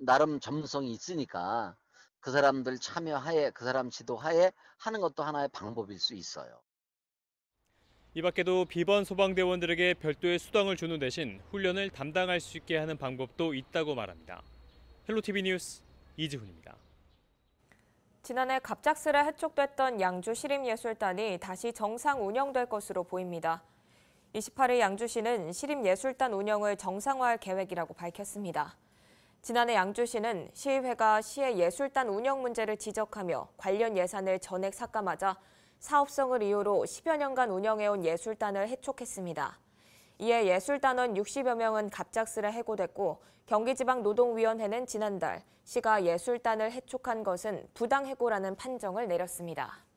나름 점성이 있으니까 그 사람들 참여하에 그 사람 지도하에 하는 것도 하나의 방법일 수 있어요. 이 밖에도 비번 소방대원들에게 별도의 수당을 주는 대신 훈련을 담당할 수 있게 하는 방법도 있다고 말합니다. 헬로 t v 뉴스 이지훈입니다. 지난해 갑작스레 해촉됐던 양주 시립예술단이 다시 정상 운영될 것으로 보입니다. 28일 양주시는 시립예술단 운영을 정상화할 계획이라고 밝혔습니다. 지난해 양주시는 시의회가 시의 예술단 운영 문제를 지적하며 관련 예산을 전액 삭감하자 사업성을 이유로 10여 년간 운영해온 예술단을 해촉했습니다. 이에 예술단원 60여 명은 갑작스레 해고됐고 경기지방노동위원회는 지난달 시가 예술단을 해촉한 것은 부당해고라는 판정을 내렸습니다.